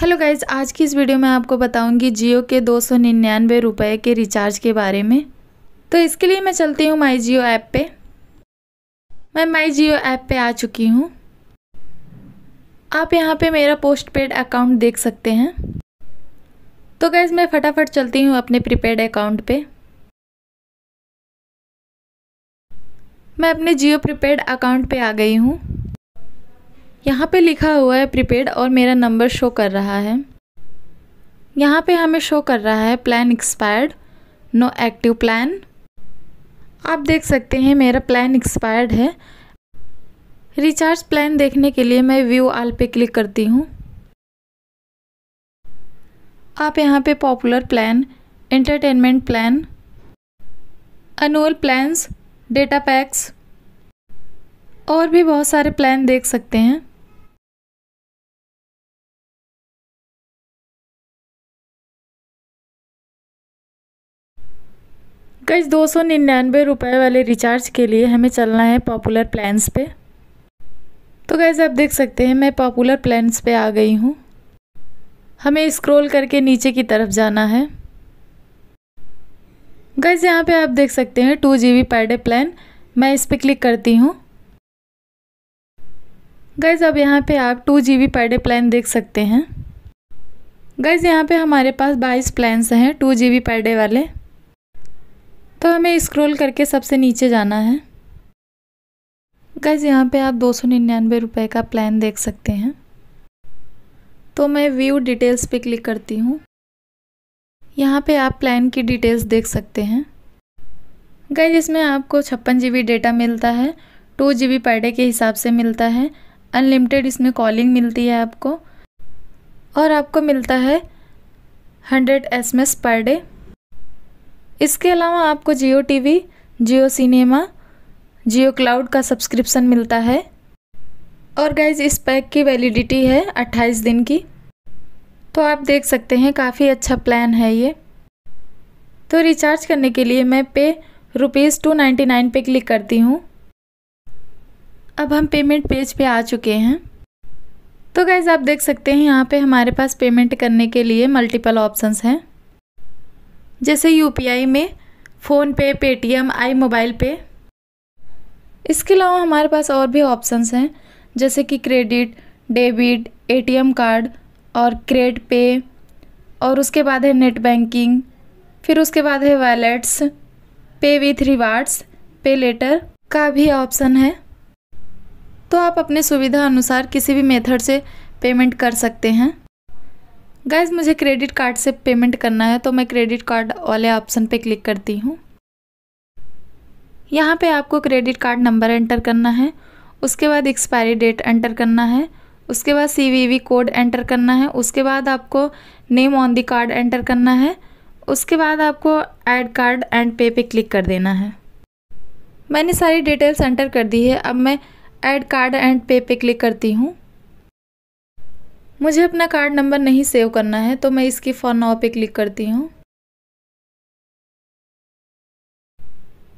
hello guys आज की इस वीडियो में आपको बताऊंगी जियो के दो सौ निन्यानवे रुपये के रिचार्ज के बारे में तो इसके लिए मैं चलती हूँ माई जियो ऐप पे मैं माई जियो ऐप पे आ चुकी हूँ आप यहाँ पे मेरा पोस्ट पेड अकाउंट देख सकते हैं तो गाइज़ मैं फटाफट चलती हूँ अपने प्रीपेड अकाउंट पे मैं अपने जियो प्रीपेड अकाउंट पे आ गई हूँ यहाँ पे लिखा हुआ है प्रीपेड और मेरा नंबर शो कर रहा है यहाँ पे हमें शो कर रहा है plan expired no active plan आप देख सकते हैं मेरा प्लान एक्सपायर्ड है रिचार्ज प्लान देखने के लिए मैं व्यू आल पे क्लिक करती हूँ आप यहाँ पे popular plan entertainment plan annual plans data packs और भी बहुत सारे प्लान देख सकते हैं गैस दो सौ निन्यानवे रुपये वाले रिचार्ज के लिए हमें चलना है पॉपुलर प्लान्स पे तो गैस आप देख सकते हैं मैं पॉपुलर प्लान्स पे आ गई हूँ हमें स्क्रॉल करके नीचे की तरफ जाना है गैस यहाँ पे आप देख सकते हैं टू जी बी पर डे प्लान मैं इस पर क्लिक करती हूँ गैस अब यहाँ पे आप टू जी बी पर डे प्लान देख सकते हैं गैस यहाँ पे हमारे पास बाईस प्लान्स हैं टू जी बी पर डे वाले तो हमें स्क्रॉल करके सबसे नीचे जाना है गज़ यहाँ पे आप दो सौ निन्यानवे रुपये का प्लान देख सकते हैं तो मैं व्यू डिटेल्स पे क्लिक करती हूँ यहाँ पे आप प्लान की डिटेल्स देख सकते हैं गैज इसमें आपको छप्पन जी डेटा मिलता है टू जी पर डे के हिसाब से मिलता है अनलिमिटेड इसमें कॉलिंग मिलती है आपको और आपको मिलता है हंड्रेड एस पर डे इसके अलावा आपको Jio TV, Jio cinema Jio cloud का सब्सक्रिप्शन मिलता है और गाइज इस पैक की वैलिडिटी है 28 दिन की तो आप देख सकते हैं काफ़ी अच्छा प्लान है ये तो रिचार्ज करने के लिए मैं पे रुपीज़ टू नाइन्टी नाइन पे क्लिक करती हूँ अब हम पेमेंट पेज पे आ चुके हैं तो गैज़ आप देख सकते हैं यहाँ पे हमारे पास पेमेंट करने के लिए मल्टीपल ऑप्शंस हैं जैसे यूपीआई में फ़ोन पे पेटीएम आई मोबाइल पे इसके अलावा हमारे पास और भी ऑप्शंस हैं जैसे कि क्रेडिट डेबिट एटीएम कार्ड और क्रेड पे और उसके बाद है नेट बैंकिंग फिर उसके बाद है वैलेट्स पे विथ रिवार्ड्स पे लेटर का भी ऑप्शन है तो आप अपने सुविधा अनुसार किसी भी मेथड से पेमेंट कर सकते हैं गैज़ मुझे क्रेडिट कार्ड से पेमेंट करना है तो मैं क्रेडिट कार्ड वाले ऑप्शन पे क्लिक करती हूँ यहाँ पे आपको क्रेडिट कार्ड नंबर एंटर करना है उसके बाद एक्सपायरी डेट एंटर करना है उसके बाद सी कोड एंटर करना है उसके बाद आपको name on the card enter करना है उसके बाद आपको ऐड कार्ड एंड पे पे क्लिक कर देना है मैंने सारी डिटेल्स एंटर कर दी है अब मैं ऐड कार्ड एंड पे पे क्लिक करती हूँ मुझे अपना कार्ड नंबर नहीं सेव करना है तो मैं इसकी फॉर नाव पे क्लिक करती हूँ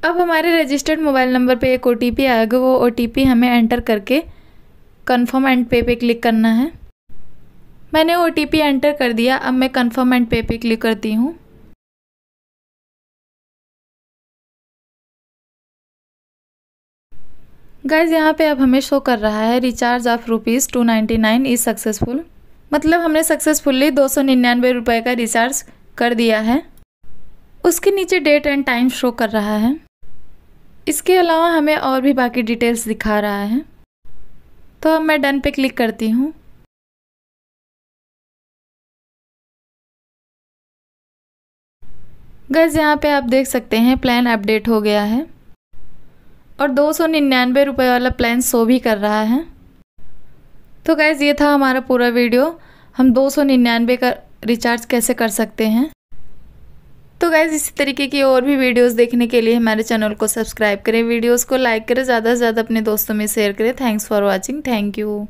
अब हमारे रजिस्टर्ड मोबाइल नंबर पे एक ओ आएगा वो ओ हमें एंटर करके कन्फर्म एंड पे पे क्लिक करना है मैंने ओ एंटर कर दिया अब मैं कन्फर्म एंड पे पे क्लिक करती हूँ गाइज यहाँ पे अब हमें शो कर रहा है recharge of rupees two ninety nine is successful मतलब हमने सक्सेसफुली दो सौ निन्यानवे रुपये का रिचार्ज कर दिया है उसके नीचे डेट एंड टाइम शो कर रहा है इसके अलावा हमें और भी बाकी डिटेल्स दिखा रहा है तो अब मैं डन पे क्लिक करती हूँ गज़ यहाँ पे आप देख सकते हैं प्लान अपडेट हो गया है और दो सौ निन्यानवे रुपये वाला प्लान शो भी कर रहा है तो गैज़ ये था हमारा पूरा वीडियो हम दो सौ निन्यानवे का रिचार्ज कैसे कर सकते हैं तो गैज़ इसी तरीके की और भी वीडियोस देखने के लिए हमारे चैनल को सब्सक्राइब करें वीडियोस को लाइक करें ज़्यादा से ज़्यादा अपने दोस्तों में शेयर करें thanks for watching thank you